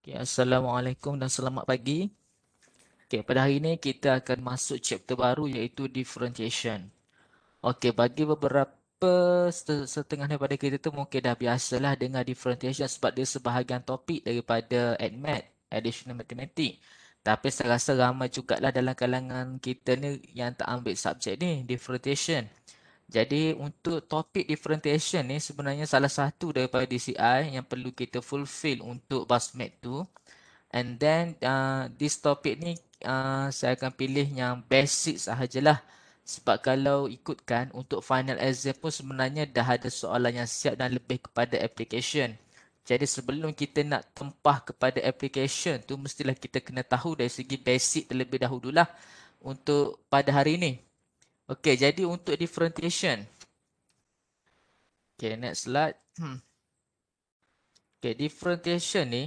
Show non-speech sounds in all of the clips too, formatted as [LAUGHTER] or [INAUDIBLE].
Okay, Assalamualaikum dan selamat pagi. Okay, pada hari ini kita akan masuk chapter baru iaitu differentiation. Okay, bagi beberapa setengah daripada kita tu mungkin dah biasalah dengar differentiation sebab dia sebahagian topik daripada AdMath, Additional Mathematics. Tapi saya rasa ramai jugalah dalam kalangan kita ni yang tak ambil subjek ni, differentiation. Jadi untuk topik differentiation ni sebenarnya salah satu daripada DCI yang perlu kita fulfill untuk BASMAT tu. And then uh, this topic ni uh, saya akan pilih yang basic sahajalah. Sebab kalau ikutkan untuk final exam pun sebenarnya dah ada soalan yang siap dan lebih kepada application. Jadi sebelum kita nak tempah kepada application tu mestilah kita kena tahu dari segi basic terlebih dahulu lah untuk pada hari ini. Okey, jadi untuk differentiation. Okey, next slide. Hmm. Okey, differentiation ni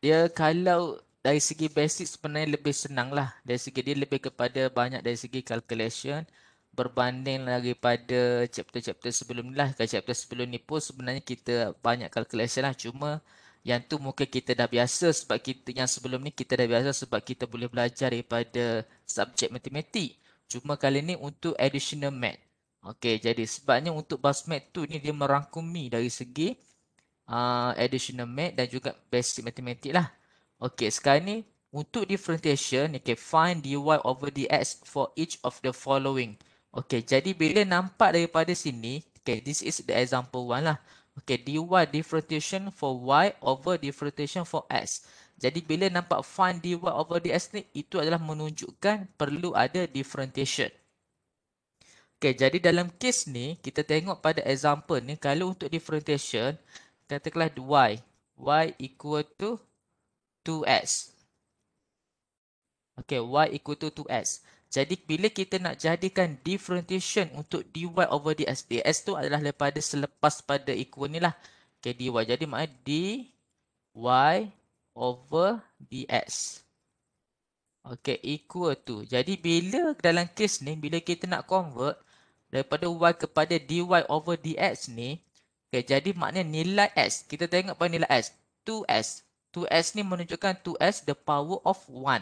dia kalau dari segi basic sebenarnya lebih senang lah. Dari segi dia lebih kepada banyak dari segi calculation berbanding lagi pada chapter-chapter sebelum ni lah. Kalau chapter sebelum ni pun sebenarnya kita banyak calculation lah. Cuma yang tu mungkin kita dah biasa sebab kita yang sebelum ni kita dah biasa sebab kita boleh belajar daripada subjek matematik. Cuma kali ni untuk additional mat. Okey, jadi sebabnya untuk bus mat tu ni dia merangkumi dari segi uh, additional mat dan juga basic matematik lah. Okey, sekarang ni untuk differentiation, okay, find dy over dx for each of the following. Okey, jadi bila nampak daripada sini, okay, this is the example one lah. Okey, dy differentiation for y over differentiation for x. Jadi bila nampak fund dy over dx ni, itu adalah menunjukkan perlu ada differentiation. Okay, jadi dalam kes ni, kita tengok pada example ni, kalau untuk differentiation, katakanlah dy, y equal to 2x. Okay, y equal to 2x. Jadi bila kita nak jadikan differentiation untuk dy over dx, dx tu adalah daripada selepas pada equal ni lah. Okay, dy. Jadi maknanya dy over dx. Okay, equal to. Jadi bila dalam case ni, bila kita nak convert daripada y kepada dy over dx ni, okay, jadi maknanya nilai x. Kita tengok pada nilai x. 2s. 2s ni menunjukkan 2s the power of 1.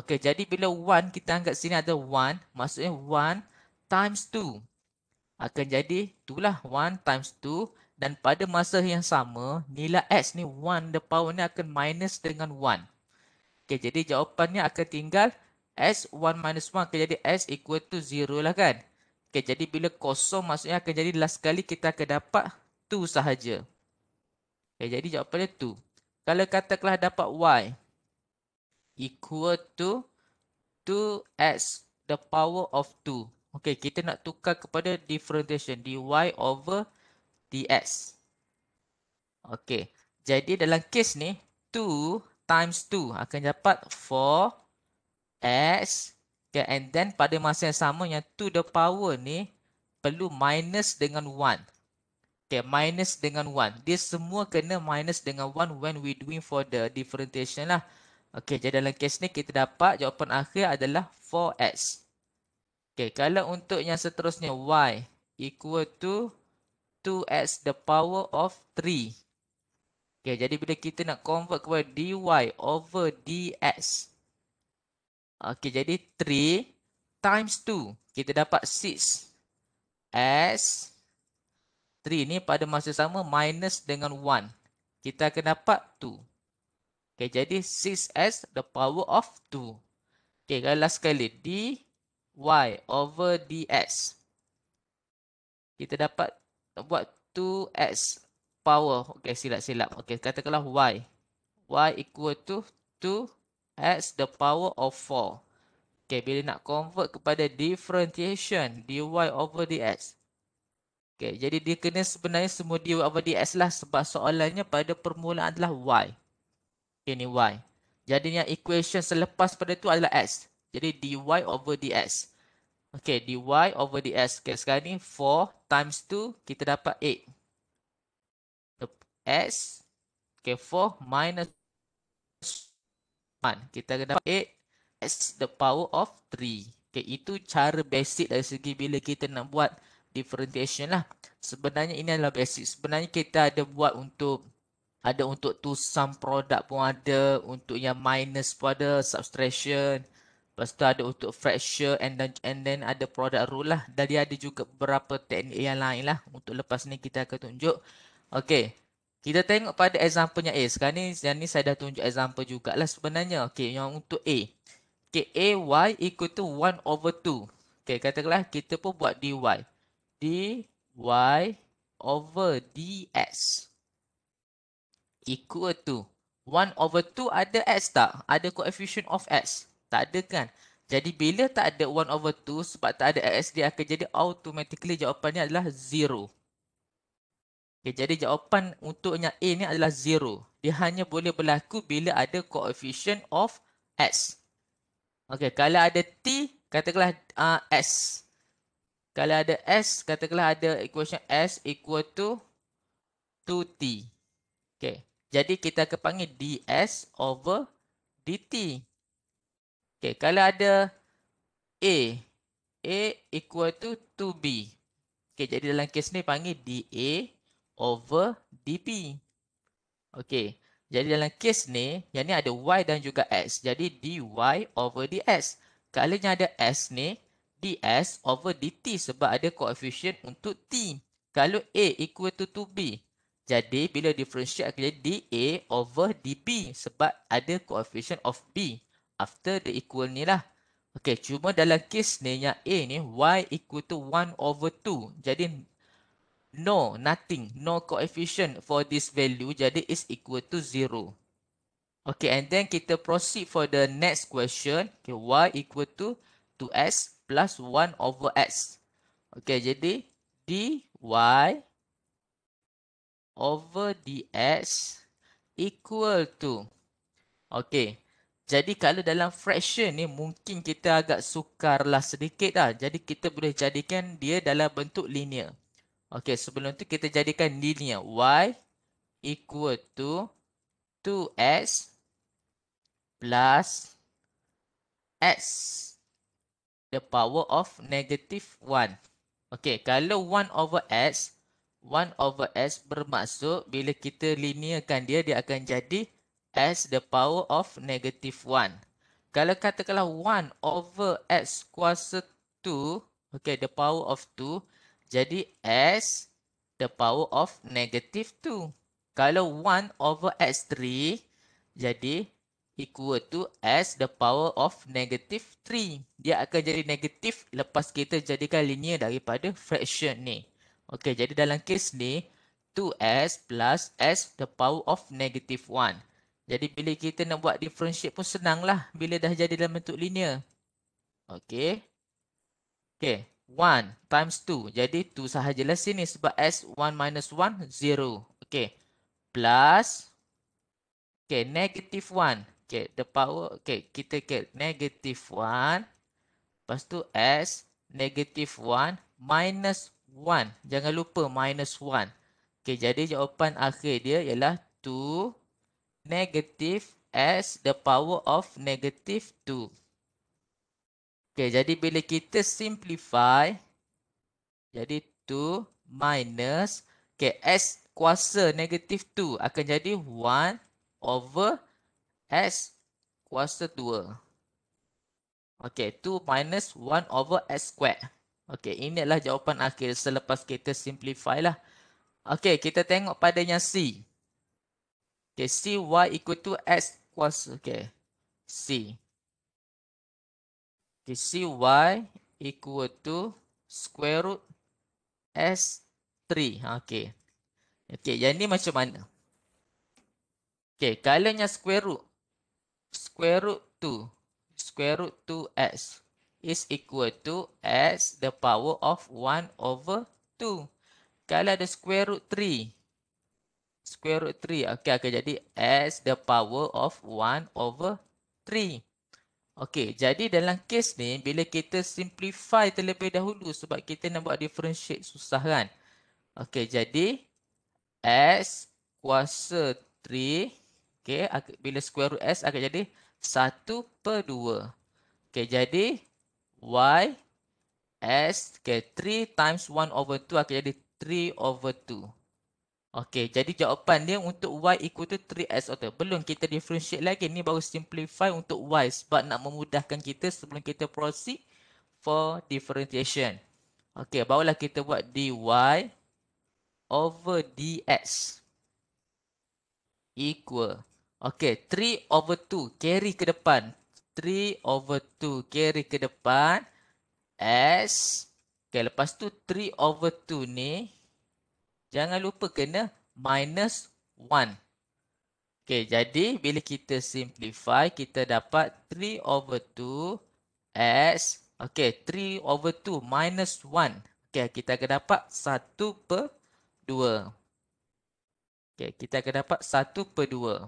Okay, jadi bila 1 kita anggap sini ada 1, maksudnya 1 times 2. Akan jadi itulah 1 times 2 dan pada masa yang sama nilai x ni 1 the power ni akan minus dengan 1. Okay, jadi jawapannya akan tinggal s 1 minus 1 akan jadi s equal to 0 lah kan. Okay, jadi bila kosong maksudnya akan jadi last kali kita akan dapat 2 sahaja. Okay, jadi jawapannya 2. Kalau katakanlah dapat y equal to 2x the power of 2. Okay, kita nak tukar kepada differentiation dy over 2 ts. Okey. Jadi dalam kes ni 2 times 2 akan dapat 4x okay, and then pada masa yang sama yang 2 the power ni perlu minus dengan 1. Okay, minus dengan 1. Dia semua kena minus dengan 1 when we doing for the differentiation lah. Okay, jadi dalam kes ni kita dapat jawapan akhir adalah 4x. Okay, kalau untuk yang seterusnya y equal to 2x the power of 3. Okay, jadi bila kita nak convert kepada dy over dx. Okay, jadi 3 times 2. Kita dapat 6 s 3 ni pada masa sama minus dengan 1. Kita akan dapat 2. Okay, jadi 6 s the power of 2. Okay, kalau last sekali. y over ds, Kita dapat buat 2x power. Okey, silap-silap. Okey, katakanlah y. y equal to 2x the power of 4. Okey, bila nak convert kepada differentiation dy over dx. Okey, jadi dia kena sebenarnya semua dy over dx lah sebab soalannya pada permulaan adalah y. Okey, ni y. Jadinya equation selepas pada tu adalah x. Jadi dy over dx. Okay, dy over ds. Okay, sekarang ni 4 times 2, kita dapat 8. S, okay, 4 minus 1. Kita akan dapat 8 S the power of 3. Okay, itu cara basic dari segi bila kita nak buat differentiation lah. Sebenarnya ini adalah basic. Sebenarnya kita ada buat untuk, ada untuk to sum product pun ada, untuk yang minus pun ada, subtraction. Lepas tu ada untuk fracture and then, and then ada product rule lah. Dan dia ada juga beberapa teknik yang lain lah. Untuk lepas ni kita akan tunjuk. Okay. Kita tengok pada example nya A. Sekarang ni, yang ni saya dah tunjuk example jugalah sebenarnya. Okay. Yang untuk A. Okay. a y equal to 1 over 2. Okay. Katakanlah kita pun buat DY. DY over DS. Equal to 1 over 2 ada X tak? Ada coefficient of X. Tak ada kan? Jadi bila tak ada 1 over 2 sebab tak ada x dia akan jadi automatically jawapannya adalah 0. Okay, jadi jawapan untuknya A ni adalah 0. Dia hanya boleh berlaku bila ada coefficient of x. Okay, kalau ada t, katakanlah uh, s. Kalau ada s, katakanlah ada equation s equal to 2t. Okay, jadi kita akan panggil ds over dt. Okay, kalau ada A. A equal to 2B. okay. jadi dalam kes ni panggil DA over DP. okay. jadi dalam kes ni, yang ni ada Y dan juga X. Jadi DY over ds. Kalau yang ada S ni, DS over DT sebab ada koefisien untuk T. Kalau A equal to 2B. Jadi bila differentiate, jadi DA over DB sebab ada koefisien of B after the equal ni lah. Okay, cuma dalam kes ni yang A ni, Y equal to 1 over 2. Jadi, no, nothing, no coefficient for this value. Jadi, is equal to 0. Okay, and then kita proceed for the next question. Okay, Y equal to 2X plus 1 over X. Okay, jadi dy over dx equal to. Okay, jadi kalau dalam fraction ni mungkin kita agak sukarlah sedikit lah. Jadi kita boleh jadikan dia dalam bentuk linear. Okey sebelum tu kita jadikan linear. Y equal to 2X plus S the power of negative 1. Okey kalau 1 over S 1 over S bermaksud bila kita linearkan dia dia akan jadi as the power of negative 1. Kalau katakanlah 1 over x kuasa 2, okay, the power of 2, jadi s the power of negative 2. Kalau 1 over x3, jadi equal to s the power of negative 3. Dia akan jadi negatif lepas kita jadikan linear daripada fraction ni. Okay, jadi dalam kes ni, 2s plus s the power of negative 1. Jadi bila kita nak buat differentiate pun senanglah bila dah jadi dalam bentuk linear. Okay. Okay. 1 times 2. Jadi 2 sahajalah sini sebab S 1 minus 1, 0. Okay. Plus. Okay. Negative 1. Okay. The power. Okay. Kita get negative 1. Lepas tu S negative 1 minus 1. Jangan lupa minus 1. Okay. Jadi jawapan akhir dia ialah 2 negative as the power of negative 2. Okay, jadi bila kita simplify, jadi 2 minus, okay, s kuasa negative 2 akan jadi 1 over s kuasa 2. Okay, 2 minus 1 over s squared. Okay, ini adalah jawapan akhir selepas kita simplify lah. Okay, kita tengok pada yang C. Okay, C Y equal to X kuasa. Okay, C. Okay, C Y equal to square root S3. Okay. Okay, yang ni macam mana? Okay, kalanya square root. Square root 2. Square root 2X is equal to X the power of 1 over 2. Kalau ada square root square root 3. Okey, akan jadi s the power of 1 over 3. Okey, jadi dalam kes ni, bila kita simplify terlebih dahulu sebab kita nak buat differentiate susah kan. Okey, jadi s kuasa 3. Okey, bila square root s akan jadi 1 per 2. Okey, jadi y s, okay, 3 times 1 over 2 akan jadi 3 over 2. Okey, jadi jawapan dia untuk y equal to 3x total. Belum kita differentiate lagi. Ni baru simplify untuk y sebab nak memudahkan kita sebelum kita proceed for differentiation. Okey, barulah kita buat dy over dx equal. Okey, 3 over 2 carry ke depan. 3 over 2 carry ke depan. S. Okey, lepas tu 3 over 2 ni jangan lupa kena minus 1. Okey, jadi bila kita simplify, kita dapat 3 over 2 x. Okey, 3 over 2 minus 1. Okey, kita akan dapat 1 per 2. Okey, kita akan dapat 1 per 2.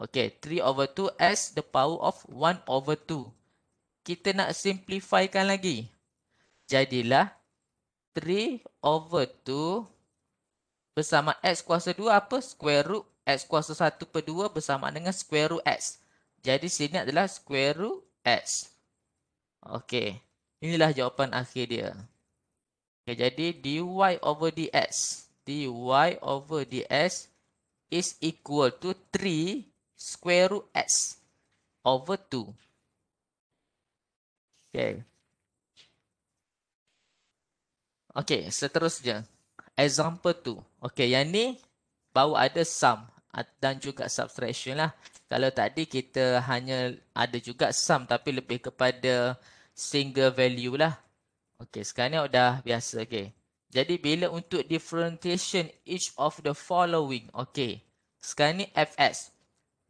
Okey, 3 over 2 x the power of 1 over 2. Kita nak simplifykan lagi. Jadilah 3 over 2 bersama X kuasa 2 apa? Square root X kuasa 1 per 2 bersama dengan square root X. Jadi sini adalah square root X. Okey. Inilah jawapan akhir dia. Okay, jadi dy over dx. dy over dx is equal to 3 square root X over 2. Okey. Okey, seterusnya. Example 2. Okey, yang ni baru ada sum dan juga subtraction lah. Kalau tadi kita hanya ada juga sum tapi lebih kepada single value lah. Okey, sekarang ni dah biasa. Okey. Jadi bila untuk differentiation each of the following. Okey. Sekarang ni fx.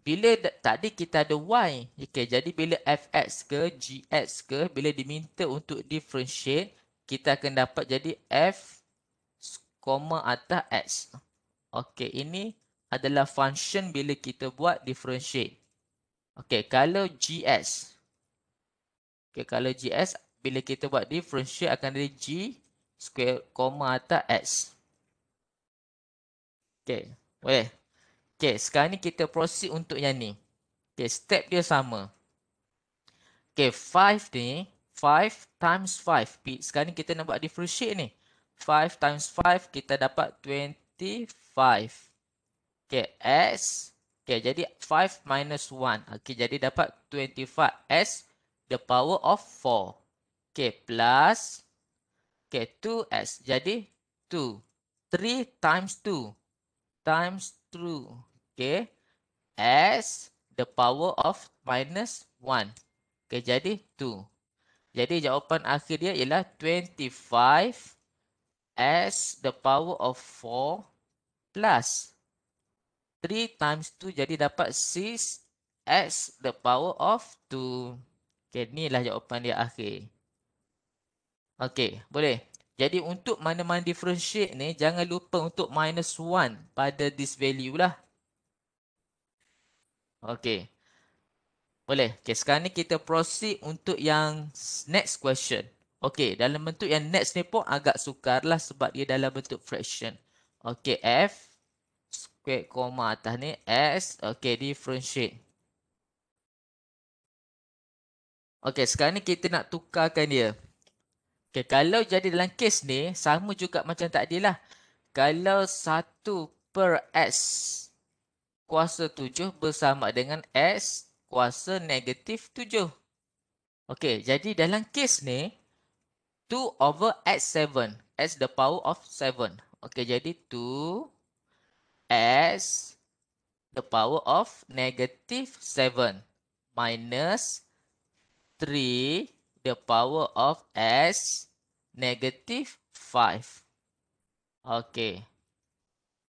Bila tadi kita ada y. Okey, jadi bila fx ke gx ke bila diminta untuk differentiate kita akan dapat jadi f koma atas x. Okey, ini adalah function bila kita buat differentiate. Okey, kalau gs. Okey, kalau gs bila kita buat differentiate akan jadi g square koma atas x. Okey, boleh. Okey, sekarang ni kita proceed untuk yang ni. Okey, step dia sama. Okey, 5 ni, 5 times 5. Sekarang ni kita nak buat differentiate ni. 5 times 5 kita dapat 25. Okay, S. Okay, jadi 5 minus 1. Okay, jadi dapat 25 S the power of 4. Okay, plus. Okay, 2 S. Jadi 2. 3 times 2. Times 2. Okay, S the power of minus 1. Okay, jadi 2. Jadi jawapan akhir dia ialah 25 S the power of 4 plus 3 times 2 jadi dapat 6 X the power of 2. Okay, lah jawapan dia akhir. Okay, boleh. Jadi untuk mana-mana differentiate ni, jangan lupa untuk minus 1 pada this value lah. Okay. Boleh. Okay, sekarang ni kita proceed untuk yang next question. Okey, dalam bentuk yang next ni pun agak sukar lah sebab dia dalam bentuk fraction. Okey, f square koma atas ni s okey differentiate. Okey, sekarang ni kita nak tukarkan dia. Okey, kalau jadi dalam kes ni sama juga macam tadi lah. Kalau 1 per s kuasa 7 bersama dengan s kuasa negatif 7. Okey, jadi dalam kes ni, 2 over x7 as the power of 7. Okay, jadi 2 as the power of negative 7 minus 3 the power of s negative 5. Okey.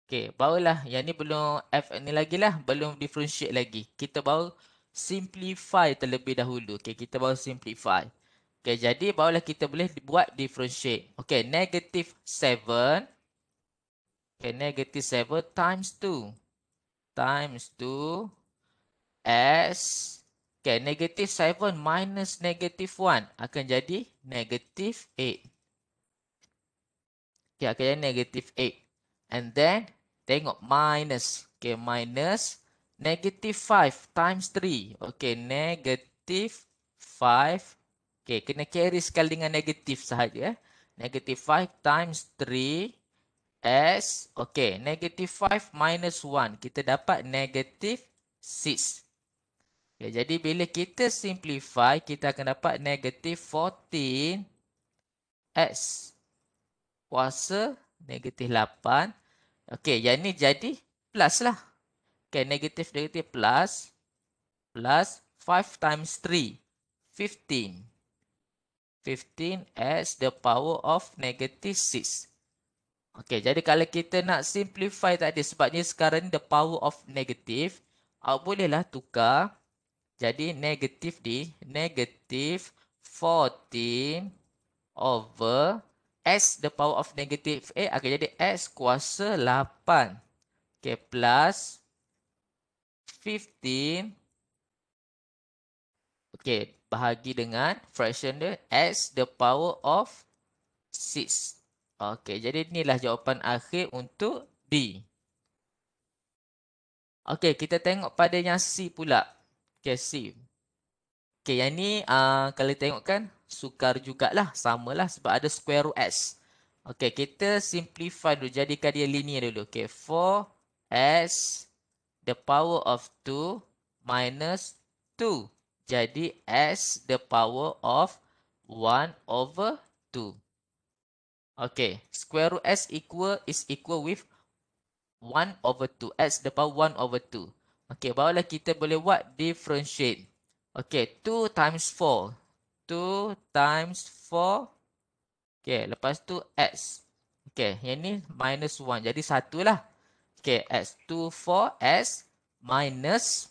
Okey, barulah. Yang ni belum f ni lagi lah. Belum differentiate lagi. Kita baru simplify terlebih dahulu. Okay, kita baru simplify. Okay, jadi barulah kita boleh buat differentiate. Okay, negative 7. Okay, negative 7 times 2. Times 2 S. Okay, negative 7 minus negative 1 akan jadi negative 8. Okay, akan jadi negative 8. And then, tengok minus. Okay, minus negative 5 times 3. Okay, negative 5 Okay, kena carry sekali dengan negatif sahaja. Negatif 5 times 3 S. Okay, negatif 5 minus 1. Kita dapat negatif 6. Okay, jadi bila kita simplify, kita akan dapat negatif 14 S. Kuasa negatif 8. Okay, yang ni jadi plus lah. Okay, negatif-negatif plus. Plus 5 times 3. 15. 15 as the power of negative 6. Okey, jadi kalau kita nak simplify tadi sebabnya sekarang the power of negative, awak bolehlah tukar jadi negative di negative 14 over s the power of negative 8. akan jadi s kuasa 8. Okey, plus 15. Okey, bahagi dengan fraction dia x the power of 6. Okey, jadi inilah jawapan akhir untuk B. Okey, kita tengok pada yang C pula. Okey, C. Okey, yang ni uh, kalau tengok kan sukar jugalah. Samalah sebab ada square root s. Okey, kita simplify dulu. Jadikan dia linear dulu. Okey, 4 s the power of 2 minus 2 jadi S the power of 1 over 2. Okay, square root S equal is equal with 1 over 2. S the power 1 over 2. Okay, barulah kita boleh buat differentiate. Okay, 2 times 4. 2 times 4. Okay, lepas tu S. Okay, yang ni minus 1. Jadi satu lah. Okay, S. 2, 4, S. Minus 1.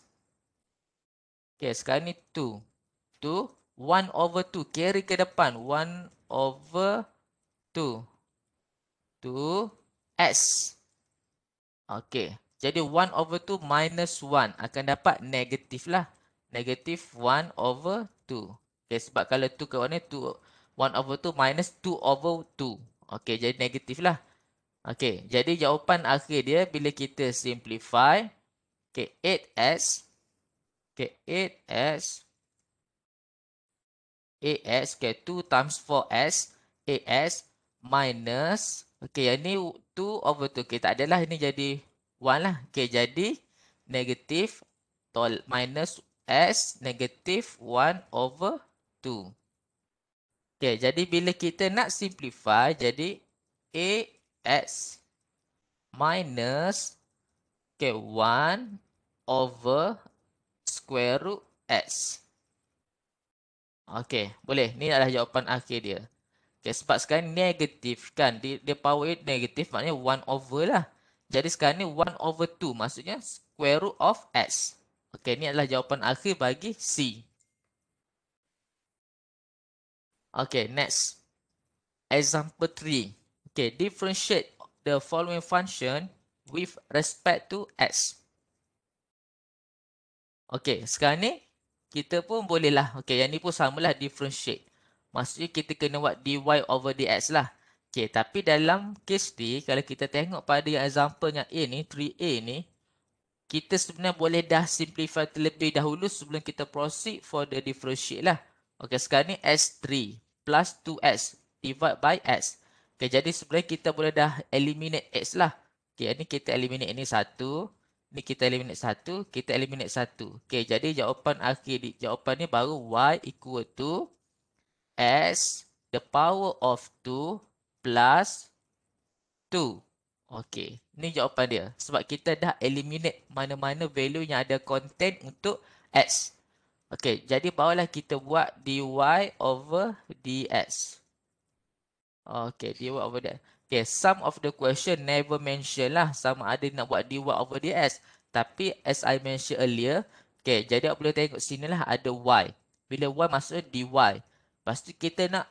Okay, sekarang ni 2. 2. 1 over 2. Carry ke depan. 1 over 2. 2. S. Okay. Jadi 1 over 2 minus 1. Akan dapat negatif lah. Negatif 1 over 2. Okay, sebab kalau 2 ke mana 2. 1 over 2 minus 2 over 2. Okay, jadi negatif lah. Okay, jadi jawapan akhir dia bila kita simplify. Okay, 8S. Okay, 8S. AS, okay, 2 times 4S. s minus. Okay, yang ni 2 over 2. Okay, tak adalah. Ini jadi 1 lah. Okay, jadi negatif tol minus S negatif 1 over 2. Okay, jadi bila kita nak simplify, jadi s minus okay, 1 over square root s. Okey, boleh. Ni adalah jawapan akhir dia. Okey, sebab sekarang negatif kan. Dia, dia power it negatif maknanya 1 over lah. Jadi sekarang ni 1 over 2 maksudnya square root of s. Okey, ni adalah jawapan akhir bagi C. Okey, next. Example 3. Okey, differentiate the following function with respect to x. Okey, sekarang ni kita pun boleh lah. Okey, yang ni pun samalah differentiate. Maksudnya kita kena buat dy over dx lah. Okey, tapi dalam kes ni kalau kita tengok pada yang example yang a ni, 3a ni kita sebenarnya boleh dah simplify terlebih dahulu sebelum kita proceed for the differentiate lah. Okey, sekarang ni x3 plus 2x divide by x. Okey, jadi sebenarnya kita boleh dah eliminate x lah. Okey, ini kita eliminate ini satu ni kita eliminate satu, kita eliminate satu. Okay, jadi jawapan akhir di jawapan ni baru y equal to s the power of 2 plus 2. Okay, ni jawapan dia. Sebab kita dah eliminate mana-mana value yang ada content untuk x. Okay, jadi barulah kita buat dy over dx. Okay, dy over dx. Okay, some of the question never mention lah sama ada nak buat dy over ds. Tapi as I mention earlier, okay, jadi awak boleh tengok sini lah ada y. Bila y maksudnya dy. Lepas tu kita nak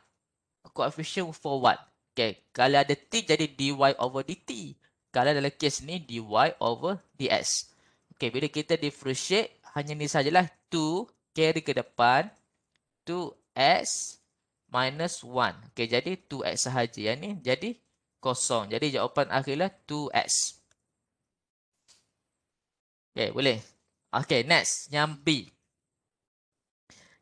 coefficient for what? Okay, kalau ada t jadi dy over dt. Kalau dalam case ni dy over ds. Okay, bila kita differentiate, hanya ni sajalah 2 carry ke depan 2x minus 1. Okay, jadi 2x sahaja yang ni. Jadi kosong. Jadi jawapan akhirlah 2X. Okey, boleh. Okey, next. Yang B.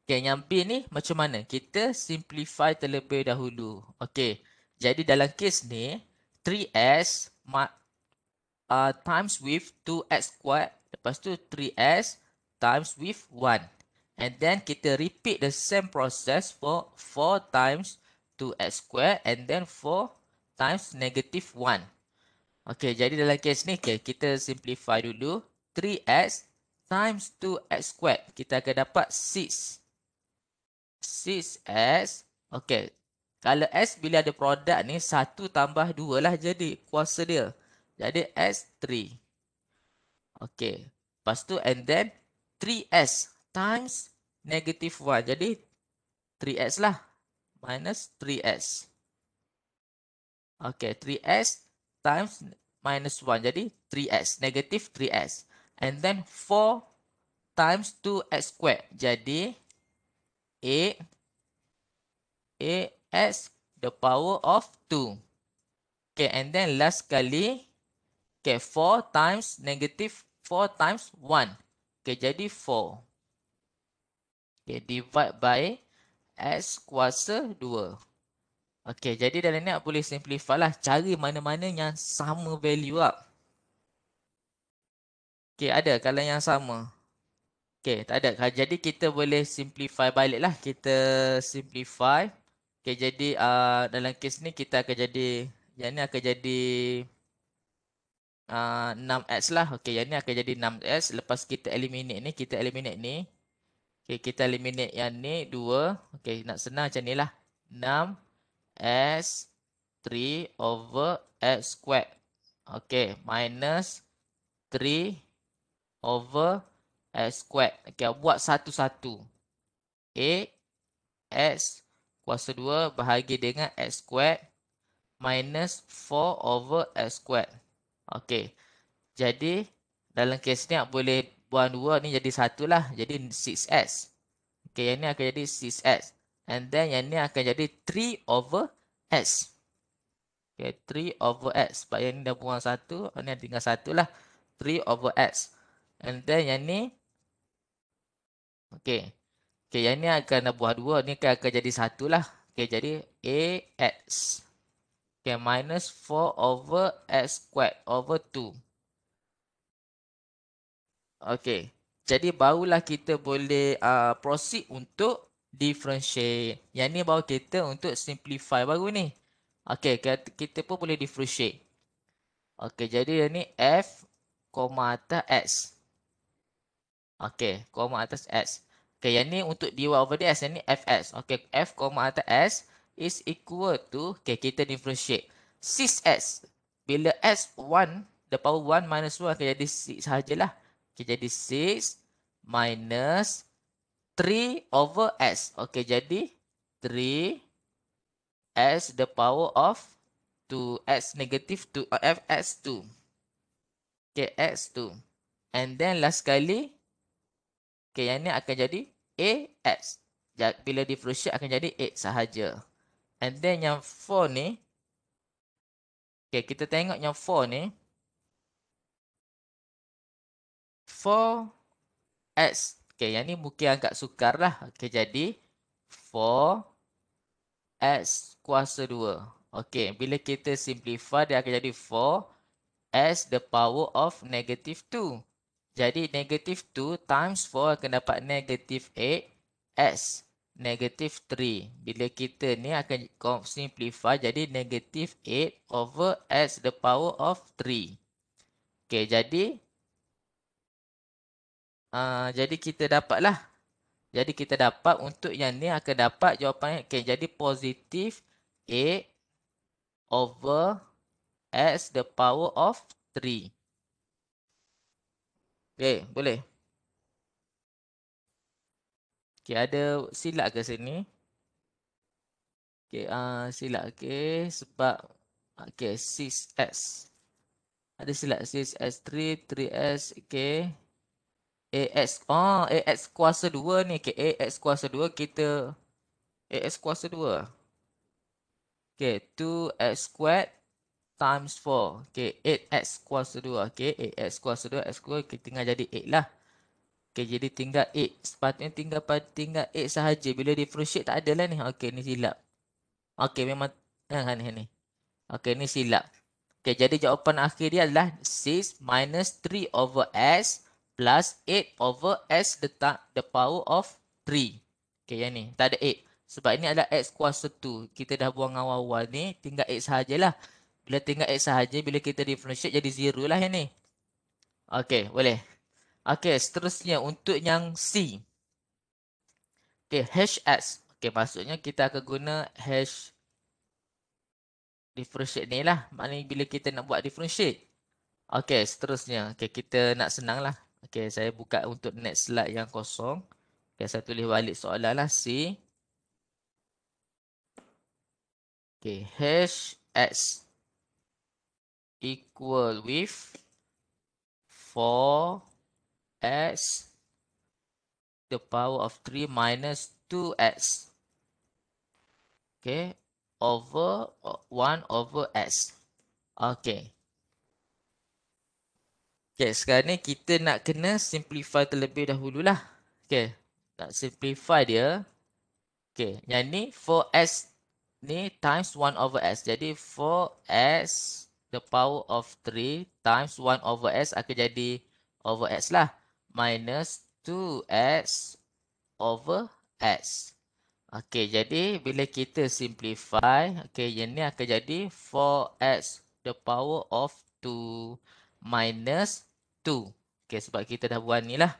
Okey, yang B ni macam mana? Kita simplify terlebih dahulu. Okey, jadi dalam kes ni, 3S uh, times with 2X squared. Lepas tu 3S times with 1. And then kita repeat the same process for 4 times 2X squared and then 4 times negative 1. Okey, jadi dalam kes ni, okay, kita simplify dulu. 3x times 2x squared. Kita akan dapat 6. 6x. Okey, kalau x bila ada produk ni, 1 tambah 2 lah jadi kuasa dia. Jadi x 3. Okey, lepas tu and then 3x times negative 1. Jadi 3x lah. Minus 3x. 3x. Okay, 3s times minus 1. Jadi 3s, negatif 3s. And then 4 times 2x squared. Jadi 8, 8x the power of 2. Okay, and then last kali. Okay, 4 times negative 4 times 1. Okay, jadi 4. Okay, divide by s kuasa 2. Okay, jadi dalam ni boleh simplify lah. Cari mana-mana yang sama value up. Okay, ada kalau yang sama. Okay, tak ada. Jadi kita boleh simplify balik lah. Kita simplify. Okay, jadi uh, dalam kes ni kita akan jadi, yang ni akan jadi uh, 6x lah. Okay, yang ni akan jadi 6x. Lepas kita eliminate ni, kita eliminate ni. Okay, kita eliminate yang ni 2. Okay, nak senang macam ni lah. 6. S 3 over X squared. Okay, minus 3 over X squared. Okay, buat satu-satu. A, S kuasa 2 bahagi dengan X squared minus 4 over X squared. Okay, jadi dalam kes ni boleh buang 2 ni jadi 1 lah. Jadi 6X. Okay, yang ni akan jadi 6X. And then yang ni akan jadi 3 over S. Okay, 3 over X. Sebab yang ni dah buang 1. Ini tinggal 1 lah. 3 over X. And then yang ni. Okay. Okay, yang ni akan dah buang 2. Ini akan, akan jadi 1 lah. Okay, jadi a AX. Okay, minus 4 over X squared over 2. Okay. Jadi, barulah kita boleh uh, proceed untuk differentiate. Yang ni bawa kita untuk simplify baru ni. Okey, kita kita pun boleh differentiate. Okey, jadi yang ni f, atas x. Okey, koma atas x. Okey, yang ni untuk dy over dx, yang ni fx. Okey, f, atas s is equal to, okey, kita differentiate. 6x. Bila x 1, the power 1 minus 1 akan jadi 6 sahajalah. Okey, jadi 6 minus 3 over s. Okey, jadi 3 s the power of 2 s negative 2 uh, f s 2. Okey, x 2. And then last kali okey, yang ni akan jadi a s. Bila differentiate akan jadi 8 sahaja. And then yang 4 ni okey, kita tengok yang 4 ni 4 x Okay, yang ni mungkin agak sukar lah. Okay, jadi 4x kuasa 2. Okay, bila kita simplify dia akan jadi 4x the power of negative 2. Jadi negative 2 times 4 akan dapat negative 8x negative 3. Bila kita ni akan simplify jadi negative 8 over x the power of 3. Okay, jadi Ah, jadi kita dapatlah. Jadi kita dapat untuk yang ni akan dapat jawapan okay, jadi positif A over X the power of 3. Okay, boleh. Okay, ada silap ke sini? Okay, uh, silap. Okay, sebab okay, 6X. Ada silap 6 s 3 3S. Okay. AX oh, ah, AX kuasa 2 ni ke okay, AX kuasa 2 kita AX kuasa 2 Okay 2X squared times 4 Okay 8X kuasa 2 Okay 8X kuasa 2 X kuasa 2 tinggal jadi 8 lah Okay jadi tinggal 8 Sepatutnya tinggal tinggal 8 sahaja Bila differentiate tak ada lah ni Okay ni silap Okay memang Yang eh, ni, ni Okay ni silap Okay jadi jawapan akhir dia adalah 6 minus 3 over S plus 8 over s letak the power of 3. Okay, yang ni. Tak ada 8. Sebab ini adalah x kuasa 2. Kita dah buang awal-awal ni. Tinggal x sahajalah. Bila tinggal x sahaja, bila kita differentiate jadi 0 lah yang ni. Okay, boleh. Okay, seterusnya untuk yang c. Okay, hash x. Okay, maksudnya kita akan guna hash differentiate ni lah. Maknanya bila kita nak buat differentiate. Okay, seterusnya. Okay, kita nak senang lah. Okey, saya buka untuk next slide yang kosong. Okey, saya tulis balik soalan lah. C. Okey, H X equal with 4 X the power of 3 minus 2 X. Okey, over 1 over X. Okey. Okay, sekarang ni kita nak kena simplify terlebih dahulu lah. Okay, nak simplify dia. Okay, yang ni 4s ni times 1 over s. Jadi 4s the power of 3 times 1 over s akan jadi over s lah. Minus 2s over s. Okay, jadi bila kita simplify, okay, yang ni akan jadi 4s the power of 2 minus 2 itu. Okay, sebab kita dah buat ni lah.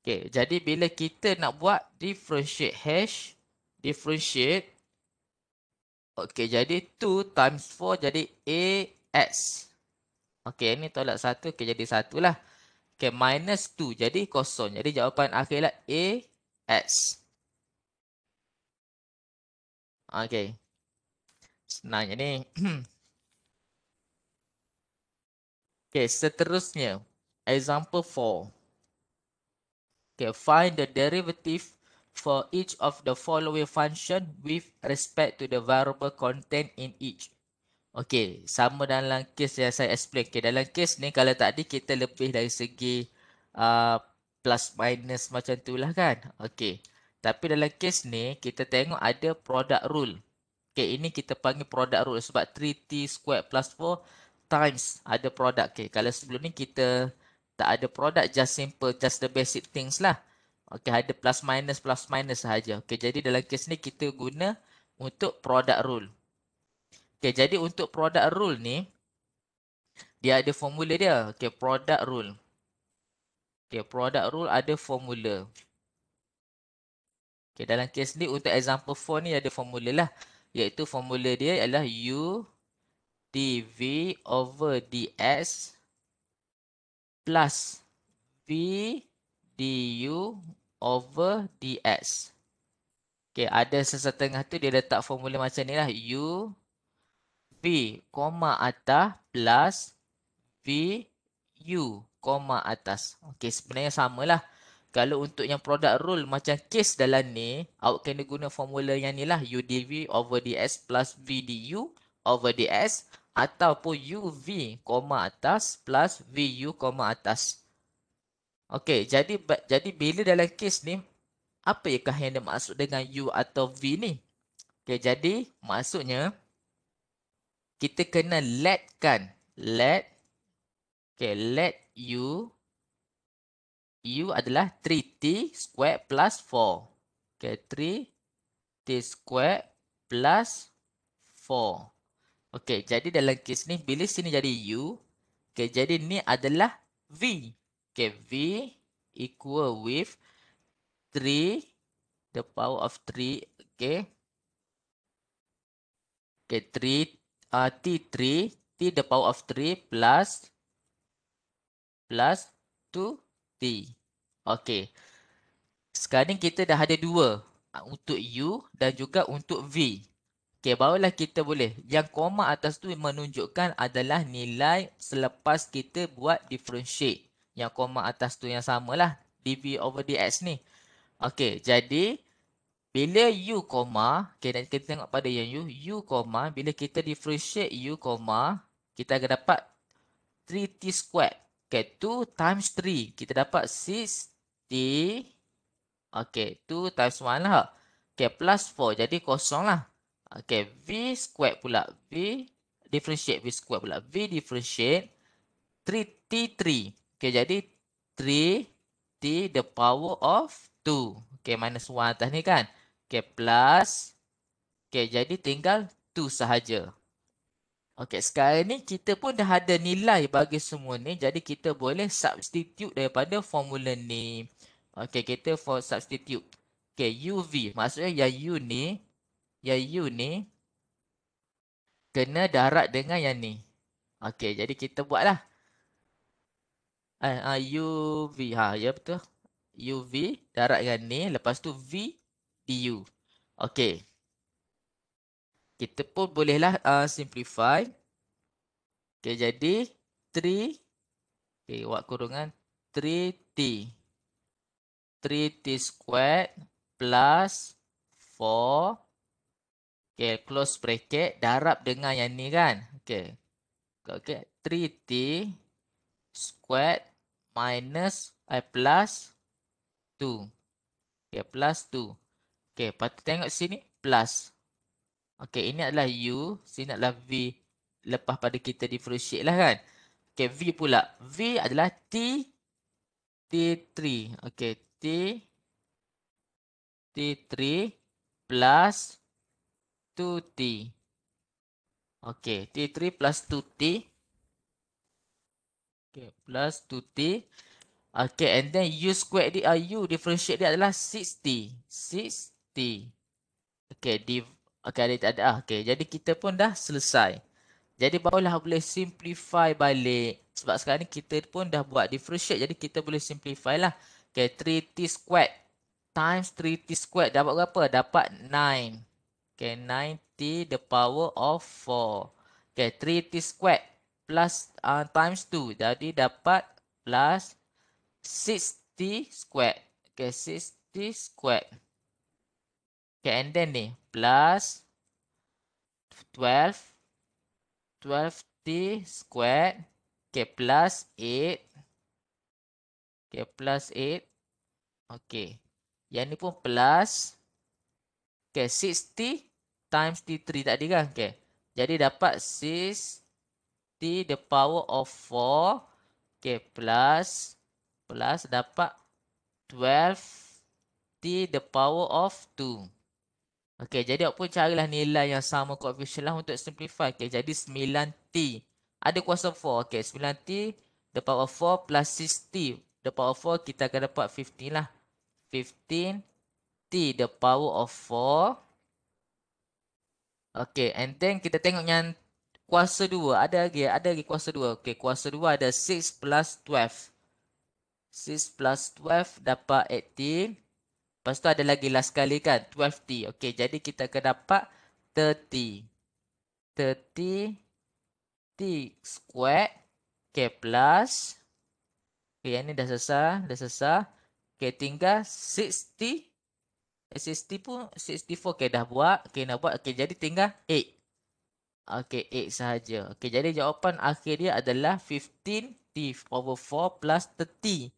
Okey, jadi bila kita nak buat differentiate hash, differentiate. okey, jadi 2 times 4 jadi AX. Okay, ni tolak 1, okey, jadi 1 lah. Okey, minus 2 jadi kosong. Jadi jawapan akhir lah AX. Okey. Senangnya ni. [CLEARS THROAT] Okay, seterusnya. Example 4. Okay, find the derivative for each of the following function with respect to the variable contained in each. Okay, sama dalam case yang saya explain. Okay, dalam case ni kalau tadi kita lebih dari segi uh, plus minus macam tu lah kan. Okay, tapi dalam case ni kita tengok ada product rule. Okay, ini kita panggil product rule sebab 3t squared plus 4 times ada produk. Okay, kalau sebelum ni kita tak ada produk, just simple, just the basic things lah. Okay, ada plus minus, plus minus sahaja. Okay, jadi dalam kes ni kita guna untuk produk rule. Okay, jadi untuk produk rule ni, dia ada formula dia. Okay, produk rule. Okay, produk rule ada formula. Okay, dalam kes ni untuk example 4 ni ada formula lah. Iaitu formula dia ialah U dv over ds plus v du over ds. Okay, ada sesetengah tu dia letak formula macam ni lah. U V koma atas plus V U koma atas. Okay, sebenarnya samalah. Kalau untuk yang produk rule macam case dalam ni, awak kena guna formula yang ni lah. U dV over dS plus V du over dS ataupun UV, atas plus VU, atas. Okey, jadi jadi bila dalam kes ni, apa kah yang dia dengan U atau V ni? Okey, jadi maksudnya, kita kena let kan. Let. Okey, let U. U adalah 3T square plus 4. Okey, 3T square plus 4. Okey, jadi dalam kes ni bila sini jadi U. Okey, jadi ni adalah V. Okey, V equal with 3 the power of 3. Okey. Okey, 3 uh, T3 T the power of 3 plus plus 2T. Okey. Sekarang kita dah ada dua uh, untuk U dan juga untuk V. Okey, barulah kita boleh. Yang koma atas tu menunjukkan adalah nilai selepas kita buat differentiate. Yang koma atas tu yang samalah. dv over dx ni. Okey, jadi bila u koma, okay, dan kita tengok pada yang u, u koma, bila kita differentiate u koma, kita akan dapat 3t squared. Okay, 2 times 3. Kita dapat 6t. Okay, 2 times 1 lah. Okay, plus 4. Jadi kosong lah. Okay, V square pula. V differentiate V square pula. V differentiate 3T3. Okay, jadi 3T the power of 2. Okay, minus 1 atas ni kan. Okay, plus. Okay, jadi tinggal 2 sahaja. Okay, sekarang ni kita pun dah ada nilai bagi semua ni. Jadi, kita boleh substitute daripada formula ni. Okay, kita for substitute. Okay, UV. Maksudnya yang U ni yang U ni kena darat dengan yang ni. Okey, jadi kita buatlah. Eh, uh, V Ha, ya betul. U V darat dengan ni, lepas tu V D U. Okey. Kita pun bolehlah uh, simplify. Okey, jadi 3 okey, buat kurungan 3T. 3T squared plus Okay, close bracket. Darab dengan yang ni kan. Okay. Okay, 3T squared minus I plus 2. Okay, plus 2. Okay, lepas tengok sini, plus. Okay, ini adalah U. Sini adalah V. Lepas pada kita differentiate lah kan. Okay, V pula. V adalah T. T3. Okay, T. T3 plus 2. 2t. Okey, t3 plus 2t. Okey, plus 2t. Okey, and then u squared dia, ah, u differentiate dia adalah 6t. 6t. Okey, div. Okey, ada tak ada. Ah, Okey, jadi kita pun dah selesai. Jadi barulah boleh simplify balik. Sebab sekarang ni kita pun dah buat differentiate. Jadi kita boleh simplify lah. Okay, 3t squared times 3t squared dapat berapa? Dapat 9. Okay, 90 the power of 4. Okay, 3t squared plus uh, times 2. Jadi dapat plus 6t squared. Okay, 6t squared. Okay, and then ni plus 12. 12t squared. Okay, plus 8. Okay, plus 8. Okay, yang ni pun plus. Okay, 60 times T3 tadi kan. Okay. Jadi dapat 6 T the power of 4. Okay. Plus. Plus dapat 12 T the power of 2. Okay. Jadi awak pun carilah nilai yang sama coefficient lah untuk simplify. Okay. Jadi 9 T. Ada kuasa 4. Okay. 9 T the power of 4 plus 6 T. The power of 4 kita akan dapat 15 lah. 15 T the power of 4. Okay, and then kita tengok yang kuasa 2. Ada lagi, ada lagi kuasa 2. Okay, kuasa 2 ada 6 plus 12. 6 plus 12 dapat 18. Lepas tu ada lagi last kali kan, 12T. Okay, jadi kita akan dapat 30. 30T squared. Okay, plus. Okay, yang ni dah selesai, dah selesai. Okay, tinggal 60. SSD pun 64 okay dah buat okay nak buat okay jadi tinggal 8 okay 8 sahaja okay jadi jawapan akhir dia adalah 15 t over 4 plus 30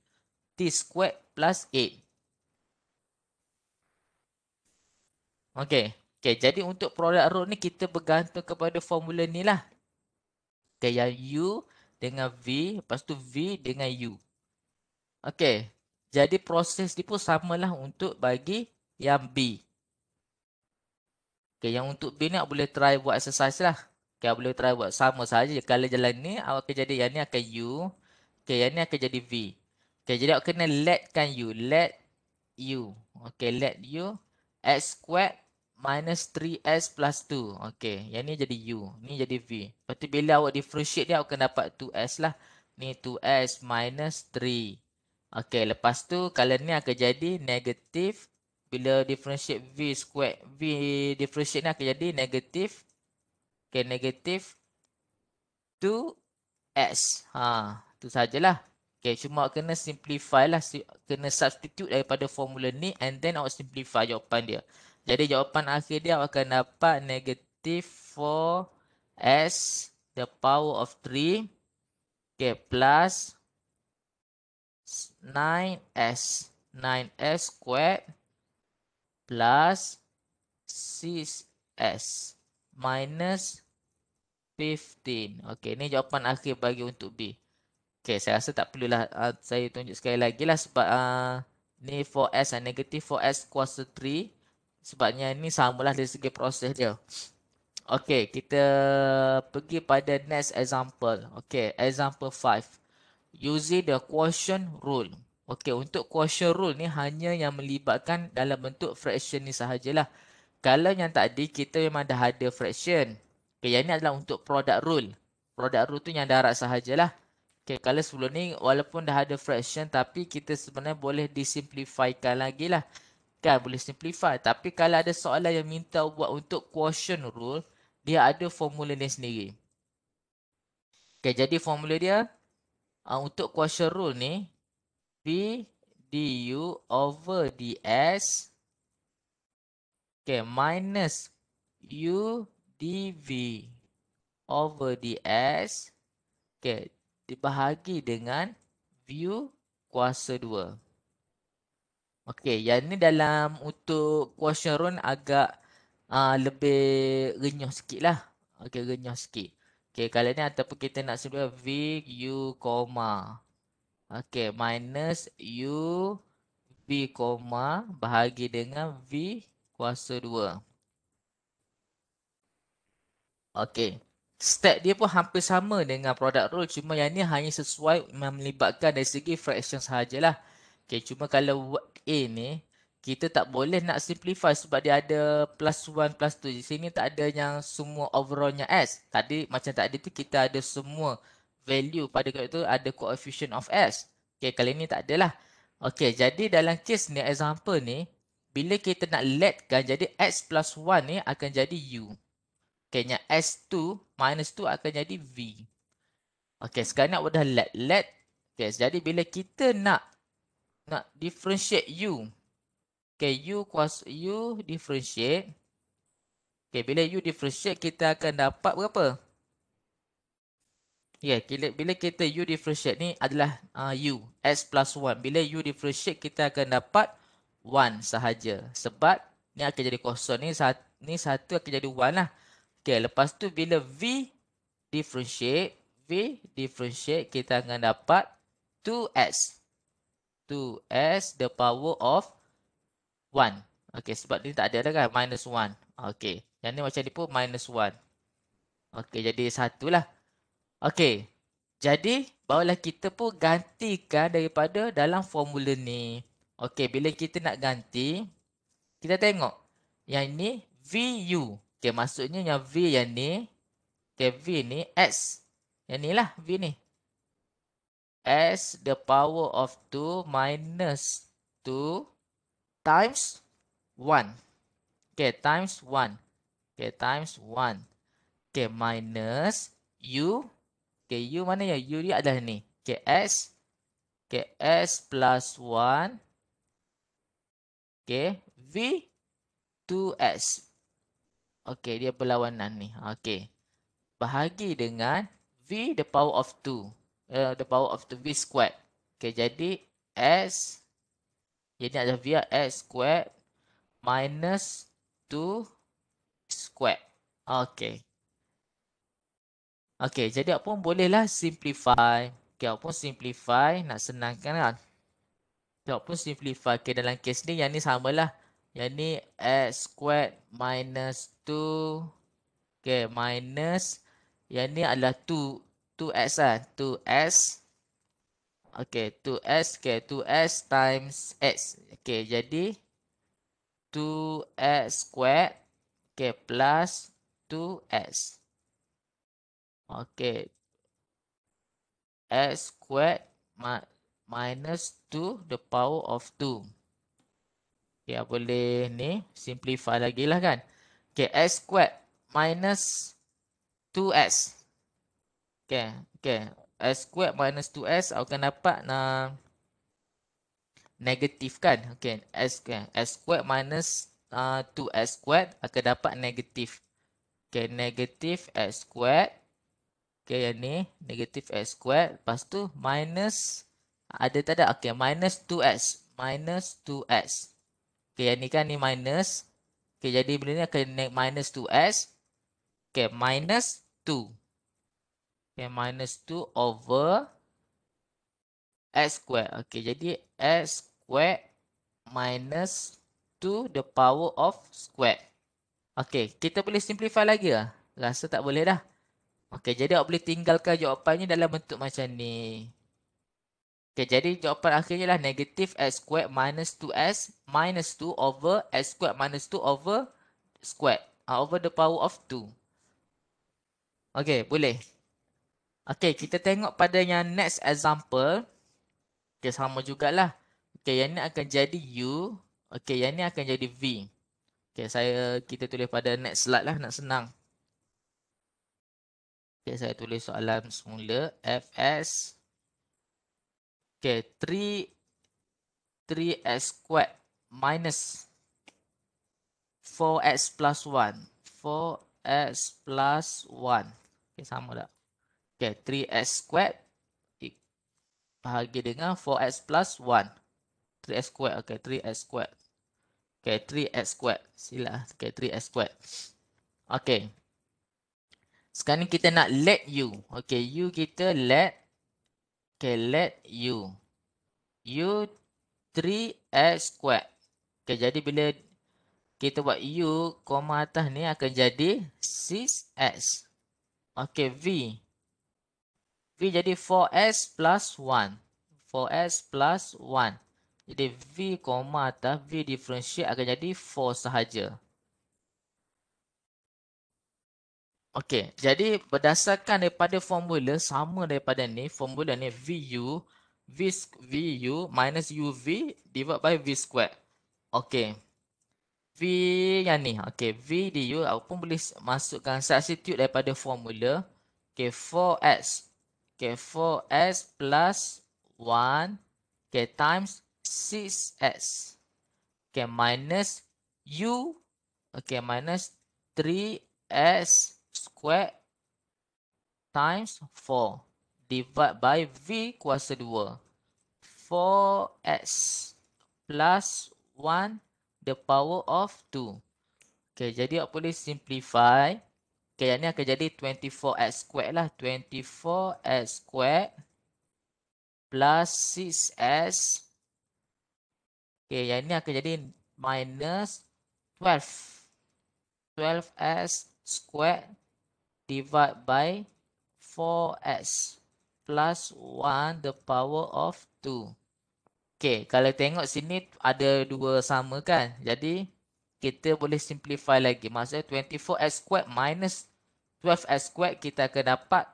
t square plus 8 Okey, okay jadi untuk product rule ni kita bergantung kepada formula ni lah okay yang U dengan V lepas tu V dengan U Okey, jadi proses ni pun samalah untuk bagi yang B. Okay, yang untuk B ni awak boleh try buat exercise lah. Okay, awak boleh try buat sama saja. Kalau jalan ni, awak akan jadi yang ni akan U. Okay, yang ni akan jadi V. Okay, jadi awak kena letkan U. Let U. Okay, let U. X squared minus 3S plus 2. Okay, yang ni jadi U. Ni jadi V. Lepas tu, bila awak differentiate ni, awak akan dapat 2S lah. Ni 2S minus 3. Okay, lepas tu, kalau ni akan jadi negatif bila differentiate v square, v differentiate ni akan jadi negatif ke okay, negatif 2s ha tu sajalah okey cuma kena simplify lah kena substitute daripada formula ni and then awak simplify jawapan dia jadi jawapan akhir dia awak akan dapat negatif 4s the power of 3 okey plus 9s 9s squared plus 6S minus 15. Okey, ni jawapan akhir bagi untuk B. Okey, saya rasa tak perlulah uh, saya tunjuk sekali lagi lah sebab uh, ni 4S, uh, negatif 4S kuasa 3. Sebabnya ni samalah dari segi proses dia. Okey, kita pergi pada next example. Okey, example 5. Using the quotient rule. Okey, untuk quotient rule ni hanya yang melibatkan dalam bentuk fraction ni sahajalah. Kalau yang tadi, kita memang dah ada fraction. Okey, yang ni adalah untuk product rule. Product rule tu yang darat sahajalah. Okey, kalau sebelum ni walaupun dah ada fraction tapi kita sebenarnya boleh disimplifikan lagi lah. Kan, boleh simplify. Tapi kalau ada soalan yang minta buat untuk quotient rule, dia ada formula ni sendiri. Okey, jadi formula dia... Uh, untuk quotient rule ni, V du over ds. Okay, minus u dv over ds. Okay, dibahagi dengan v kuasa 2. Okey, yang ni dalam untuk question run agak uh, lebih renyah sikit lah. Okey, renyah sikit. Okey, kalau ni ataupun kita nak sebut V, U, koma. Okey, minus U V koma bahagi dengan V kuasa 2. Okey. Step dia pun hampir sama dengan product rule. Cuma yang ni hanya sesuai melibatkan dari segi fraction sahajalah. Okey, cuma kalau A ni, kita tak boleh nak simplify sebab dia ada plus 1, plus 2. Di sini tak ada yang semua overallnya S. Tadi macam tak ada tu, kita ada semua value pada itu ada coefficient of s. Okey, kali ni tak ada lah. Okey, jadi dalam case ni example ni bila kita nak let kan jadi x plus 1 ni akan jadi u. Okeynya s2 minus 2 akan jadi v. Okey, sekarang nak dah let let. Okay, jadi bila kita nak nak differentiate u. Okey, u kuas u differentiate. Okey, bila u differentiate kita akan dapat berapa? Ya, yeah, bila kita u differentiate ni adalah uh, u, x plus 1. Bila u differentiate, kita akan dapat 1 sahaja. Sebab ni akan jadi kosong. Ni, ni satu akan jadi 1 lah. Okay, lepas tu bila v differentiate, v differentiate, kita akan dapat 2s. 2s the power of 1. Okay, sebab ni tak ada dah kan? Minus 1. Okay, yang ni macam ni pun minus 1. Okay, jadi satu lah. Okey. Jadi, barulah kita pun gantikan daripada dalam formula ni. Okey, bila kita nak ganti, kita tengok. Yang ni, VU. Okey, maksudnya yang V yang ni. Okey, V ni X. Yang ni lah, V ni. S the power of 2 minus 2 times 1. Okay, times 1. Okay, times 1. Okay, minus U Okay, U mana ya? U dia adalah ni. KS, KS plus 1. Okay, V 2S. Okay, dia berlawanan ni. Okay. Bahagi dengan V the power of 2. Uh, eh, the power of 2 V squared. Okay, jadi S. Jadi ada V S squared minus 2 squared. Okay. Okey, jadi apa pun bolehlah simplify. Okey, awak pun simplify. Nak senangkan kan? Awak pun simplify. Okey, dalam kes ni yang ni samalah. Yang ni x squared minus 2. Okey, minus. Yang ni adalah 2. 2x ah 2x. Okey, 2x. Okay, 2 s times x. Okey, jadi 2x squared. Okey, plus 2 s. Okay. X squared minus 2 the power of 2. Okay, ya, boleh ni simplify lagi lah kan. Okay, X squared minus 2S. Okay, okay. X squared minus 2S akan dapat uh, negatif kan. Okay, X squared, X squared minus uh, 2S squared akan dapat negatif. Okay, negatif X squared Okay, yang ni negatif x squared. Lepas tu minus ada tak ada? Okay, minus 2x. Minus 2x. Okay, yang ni kan ni minus. Okay, jadi benda ni akan naik minus 2x. Okay, minus 2. Okay, minus 2 over x squared. Okay, jadi x squared minus 2 the power of squared. Okay, kita boleh simplify lagi lah. Rasa tak boleh dah. Okey, jadi awak boleh tinggalkan jawapannya dalam bentuk macam ni. Okey, jadi jawapan akhirnya lah negatif x squared minus 2 s minus 2 over x squared minus 2 over squared. Uh, over the power of 2. Okey, boleh. Okey, kita tengok pada yang next example. Okey, sama jugalah. Okey, yang ni akan jadi u. Okey, yang ni akan jadi v. Okey, saya kita tulis pada next slide lah nak senang. Okay, saya tulis soalan semula. Fs. Okay, 3. 3 s squared minus 4x plus 1. 4x plus 1. Okay, sama tak? Okay, 3x squared bahagi dengan 4x plus 1. 3x squared. Okay, 3x squared. Okay, 3x squared. Sila. Okay, 3x squared. Okay. Sekarang kita nak let you. Okay, you kita let. Okay, let you. you 3x squared. Okay, jadi bila kita buat you koma atas ni akan jadi 6x. Okay, v. V jadi 4s plus 1. 4s plus 1. Jadi v koma atas, v differentiate akan jadi 4 sahaja. Okey, jadi berdasarkan daripada formula sama daripada ni, formula ni VU V VU minus UV divided by V squared. Okey. V yang ni. Okey, V du aku pun boleh masukkan substitute daripada formula. Okey, 4S. Okey, 4S plus 1 okay, times 6S. Okey, minus U. Okey, minus 3S squared times 4 divided by V kuasa 2. 4X plus 1 the power of 2. Okay, jadi awak boleh simplify. Okay, yang ni akan jadi 24X squared lah. 24X squared plus 6S. Okay, yang ni akan jadi minus 12. 12S squared divide by 4x plus 1 the power of 2. Okey, kalau tengok sini ada dua sama kan. Jadi kita boleh simplify lagi. Maksudnya 24x squared minus 12x squared kita akan dapat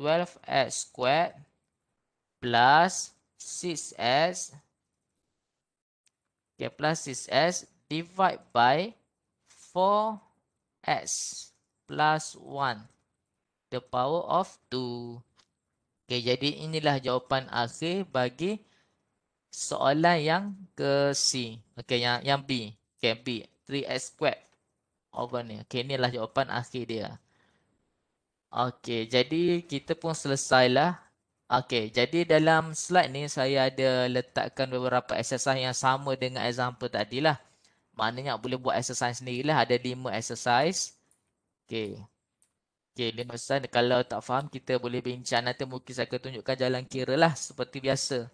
12. 12x squared plus 6s okay, plus 6s divide by 4x plus 1. The power of 2. Okay, jadi inilah jawapan akhir bagi soalan yang ke C. Okay, yang yang B. Okay, B. 3x squared. Over ni. Okay, inilah jawapan akhir dia. Okay, jadi kita pun selesailah. Okay, jadi dalam slide ni saya ada letakkan beberapa exercise yang sama dengan example tadi lah. Maknanya boleh buat exercise sendirilah. Ada 5 exercise. Okay. Okay, lima pesan. Kalau tak faham, kita boleh bincang nanti. Mungkin saya akan tunjukkan jalan kira lah. Seperti biasa.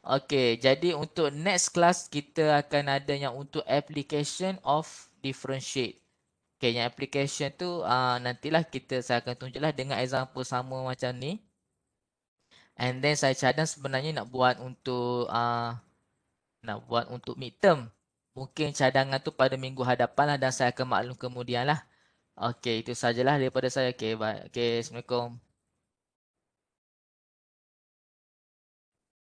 Okay, jadi untuk next class, kita akan ada yang untuk application of differentiate. Okay, yang application tu uh, nantilah kita, saya akan tunjuklah dengan example sama macam ni. And then saya cadang sebenarnya nak buat untuk uh, nak buat untuk midterm. Mungkin cadangan tu pada minggu hadapan lah dan saya akan maklum kemudian lah. Okey, itu sajalah daripada saya. Okey, bye. Okey, Assalamualaikum.